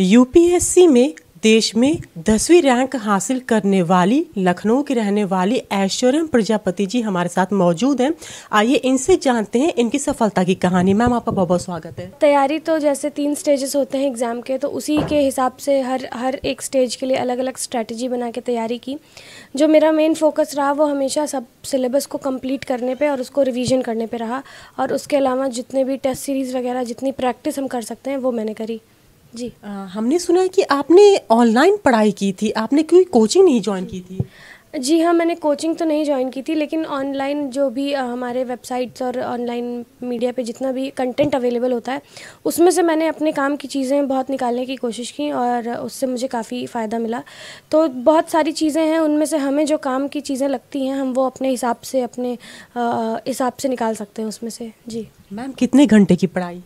UPSC में देश में दसवीं रैंक हासिल करने वाली लखनऊ की रहने वाली ऐश्वर्य प्रजापति जी हमारे साथ मौजूद हैं आइए इनसे जानते हैं इनकी सफलता की कहानी मैम आपका बहुत बहुत स्वागत है तैयारी तो जैसे तीन स्टेजेस होते हैं एग्ज़ाम के तो उसी के हिसाब से हर हर एक स्टेज के लिए अलग अलग स्ट्रैटेजी बना के तैयारी की जो मेरा मेन फोकस रहा वो हमेशा सब सिलेबस को कम्प्लीट करने पर और उसको रिविज़न करने पर रहा और उसके अलावा जितने भी टेस्ट सीरीज़ वगैरह जितनी प्रैक्टिस हम कर सकते हैं वो मैंने करी जी आ, हमने सुना है कि आपने ऑनलाइन पढ़ाई की थी आपने कोई कोचिंग नहीं ज्वाइन की थी जी हाँ मैंने कोचिंग तो नहीं ज्वाइन की थी लेकिन ऑनलाइन जो भी आ, हमारे वेबसाइट्स और ऑनलाइन मीडिया पे जितना भी कंटेंट अवेलेबल होता है उसमें से मैंने अपने काम की चीज़ें बहुत निकालने की कोशिश की और उससे मुझे काफ़ी फ़ायदा मिला तो बहुत सारी चीज़ें हैं उनमें से हमें जो काम की चीज़ें लगती हैं हम वो अपने हिसाब से अपने हिसाब से निकाल सकते हैं उसमें से जी मैम कितने घंटे की पढ़ाई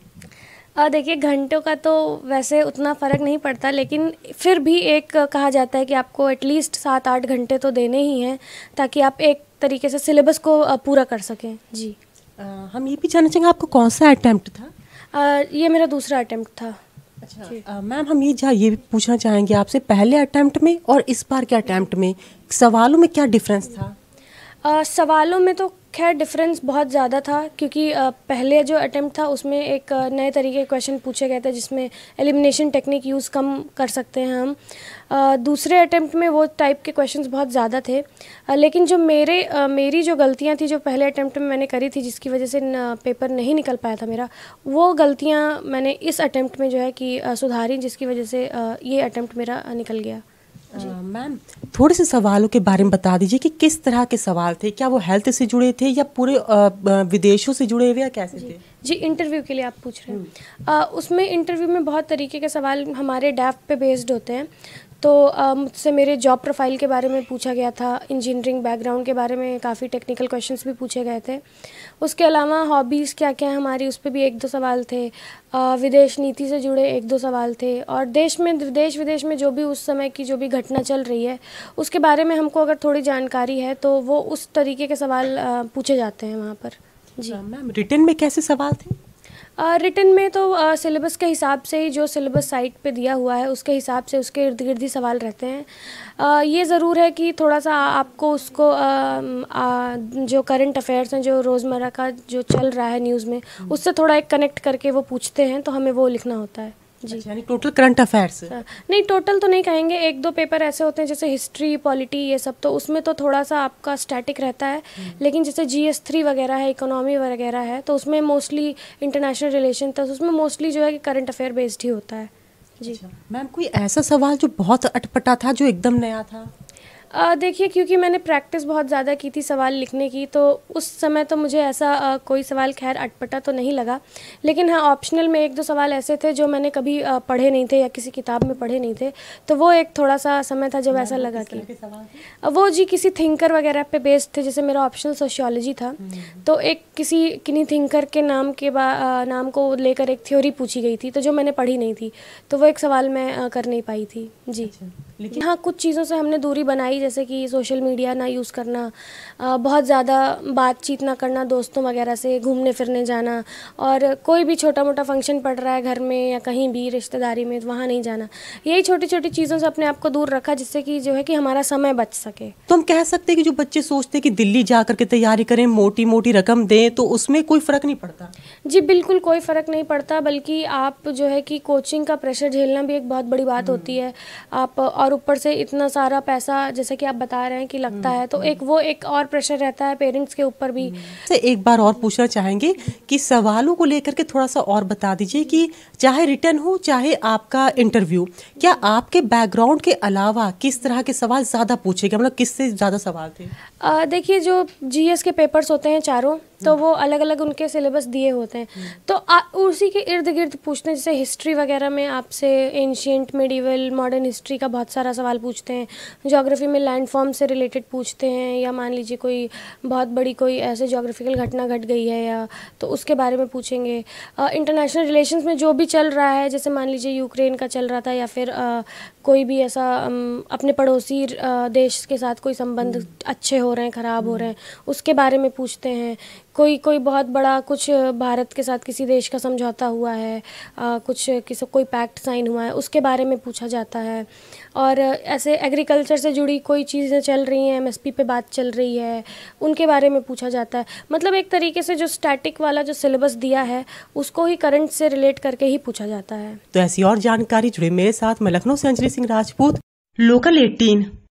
देखिए घंटों का तो वैसे उतना फ़र्क नहीं पड़ता लेकिन फिर भी एक कहा जाता है कि आपको एटलीस्ट सात आठ घंटे तो देने ही हैं ताकि आप एक तरीके से सिलेबस को पूरा कर सकें जी आ, हम ये भी जानना चाहेंगे आपको कौन सा अटैम्प्ट था आ, ये मेरा दूसरा अटैम्प्ट था अच्छा मैम हम ये जा ये भी पूछना चाहेंगे आपसे पहले अटैम्प्ट में और इस बार के अटैम्प्ट में सवालों में क्या डिफरेंस था आ, सवालों में तो खैर डिफरेंस बहुत ज़्यादा था क्योंकि पहले जो अटेम्प्ट था उसमें एक नए तरीके के क्वेश्चन पूछे गए थे जिसमें एलिमिनेशन टेक्निक यूज़ कम कर सकते हैं हम दूसरे अटेम्प्ट में वो टाइप के क्वेश्चंस बहुत ज़्यादा थे लेकिन जो मेरे मेरी जो गलतियाँ थी जो पहले अटेम्प्ट में मैंने करी थी जिसकी वजह से पेपर नहीं निकल पाया था मेरा वो गलतियाँ मैंने इस अटैम्प्ट में जो है कि सुधारी जिसकी वजह से ये अटैम्प्ट मेरा निकल गया मैम थोड़े से सवालों के बारे में बता दीजिए कि किस तरह के सवाल थे क्या वो हेल्थ से जुड़े थे या पूरे विदेशों से जुड़े हुए या कैसे जी, थे जी इंटरव्यू के लिए आप पूछ रहे हैं हम्म। उसमें इंटरव्यू में बहुत तरीके के सवाल हमारे डैफ पे बेस्ड होते हैं तो मुझसे मेरे जॉब प्रोफाइल के बारे में पूछा गया था इंजीनियरिंग बैकग्राउंड के बारे में काफ़ी टेक्निकल क्वेश्चन भी पूछे गए थे उसके अलावा हॉबीज़ क्या क्या हमारी उस पर भी एक दो सवाल थे विदेश नीति से जुड़े एक दो सवाल थे और देश में देश विदेश में जो भी उस समय की जो भी घटना चल रही है उसके बारे में हमको अगर थोड़ी जानकारी है तो वो उस तरीके के सवाल पूछे जाते हैं वहाँ पर जी अच्छा, मैम रिटर्न में कैसे सवाल थे रिटर्न में तो सिलेबस के हिसाब से ही जो सिलेबस साइट पे दिया हुआ है उसके हिसाब से उसके इर्द गिर्द ही सवाल रहते हैं आ, ये ज़रूर है कि थोड़ा सा आपको उसको आ, आ, जो करंट अफेयर्स हैं जो रोज़मर्रा का जो चल रहा है न्यूज़ में उससे थोड़ा एक कनेक्ट करके वो पूछते हैं तो हमें वो लिखना होता है जी अच्छा, यानी टोटल करंट अफेयर्स नहीं टोटल तो नहीं कहेंगे एक दो पेपर ऐसे होते हैं जैसे हिस्ट्री पॉलिटी ये सब तो उसमें तो थोड़ा सा आपका स्टैटिक रहता है हम्म। लेकिन जैसे जी एस थ्री वगैरह है इकोनॉमी वगैरह है तो उसमें मोस्टली इंटरनेशनल रिलेशन तो उसमें मोस्टली जो है कि करंट अफेयर बेस्ड ही होता है जी मैम अच्छा, कोई ऐसा सवाल जो बहुत अटपटा था जो एकदम नया था देखिए क्योंकि मैंने प्रैक्टिस बहुत ज़्यादा की थी सवाल लिखने की तो उस समय तो मुझे ऐसा आ, कोई सवाल खैर अटपटा तो नहीं लगा लेकिन हाँ ऑप्शनल में एक दो सवाल ऐसे थे जो मैंने कभी आ, पढ़े नहीं थे या किसी किताब में पढ़े नहीं थे तो वो एक थोड़ा सा समय था जब ऐसा लगा कि वो जी किसी थिंकर वगैरह पे बेस्ड थे जैसे मेरा ऑप्शनल सोशियोलॉजी था हम्म, हम्म, हम्म। तो एक किसी किन्हीं थिंकर के नाम के बा नाम को लेकर एक थ्योरी पूछी गई थी तो जो मैंने पढ़ी नहीं थी तो वो एक सवाल मैं कर नहीं पाई थी जी अच्छा, लेकिन हाँ कुछ चीज़ों से हमने दूरी बनाई जैसे कि सोशल मीडिया ना यूज़ करना बहुत ज़्यादा बातचीत ना करना दोस्तों वगैरह से घूमने फिरने जाना और कोई भी छोटा मोटा फंक्शन पड़ रहा है घर में या कहीं भी रिश्तेदारी में तो वहाँ नहीं जाना यही छोटी छोटी चीज़ों से अपने आप को दूर रखा जिससे कि जो है कि हमारा समय बच सके तो हम कह सकते हैं कि जो बच्चे सोचते हैं कि दिल्ली जा करके तैयारी करें मोटी मोटी रकम दें तो उसमें कोई फ़र्क नहीं पड़ता जी बिल्कुल कोई फ़र्क नहीं पड़ता बल्कि आप जो है कि कोचिंग का प्रेशर झेलना भी एक बहुत बड़ी बात हम्म। होती है आप और ऊपर से इतना सारा पैसा जैसे जैसे कि आप बता रहे हैं कि लगता हम्म, है तो हम्म। एक वो एक और प्रेशर रहता है पेरेंट्स के ऊपर भी हम्म। से एक बार और पूछना चाहेंगे कि सवालों को लेकर के थोड़ा सा और बता दीजिए कि चाहे रिटर्न हो चाहे आपका इंटरव्यू क्या आपके बैकग्राउंड के अलावा किस तरह के सवाल ज़्यादा पूछे गए मतलब किससे ज़्यादा सवाल थे देखिए जो जी के पेपर्स होते हैं चारों तो वो अलग अलग उनके सिलेबस दिए होते हैं तो आ, उसी के इर्द गिर्द पूछते हैं जैसे हिस्ट्री वगैरह में आपसे एंशियंट मेडिवल मॉडर्न हिस्ट्री का बहुत सारा सवाल पूछते हैं जोग्राफी हमें लैंडफॉर्म से रिलेटेड पूछते हैं या मान लीजिए कोई बहुत बड़ी कोई ऐसे जोग्राफिकल घटना घट गई है या तो उसके बारे में पूछेंगे इंटरनेशनल रिलेशंस में जो भी चल रहा है जैसे मान लीजिए यूक्रेन का चल रहा था या फिर आ, कोई भी ऐसा अपने पड़ोसी देश के साथ कोई संबंध हम्म। अच्छे हो रहे हैं ख़राब हो हम्म। रहे हैं उसके बारे में पूछते हैं कोई कोई बहुत बड़ा कुछ भारत के साथ किसी देश का समझौता हुआ है आ, कुछ किसी कोई पैक्ट साइन हुआ है उसके बारे में पूछा जाता है और ऐसे एग्रीकल्चर से जुड़ी कोई चीज़ें चल रही हैं एमएसपी पे बात चल रही है उनके बारे में पूछा जाता है मतलब एक तरीके से जो स्टैटिक वाला जो सिलेबस दिया है उसको ही करंट से रिलेट करके ही पूछा जाता है तो ऐसी और जानकारी जुड़े मेरे साथ मैं लखनऊ से अंजलि सिंह राजपूत लोकल एटीन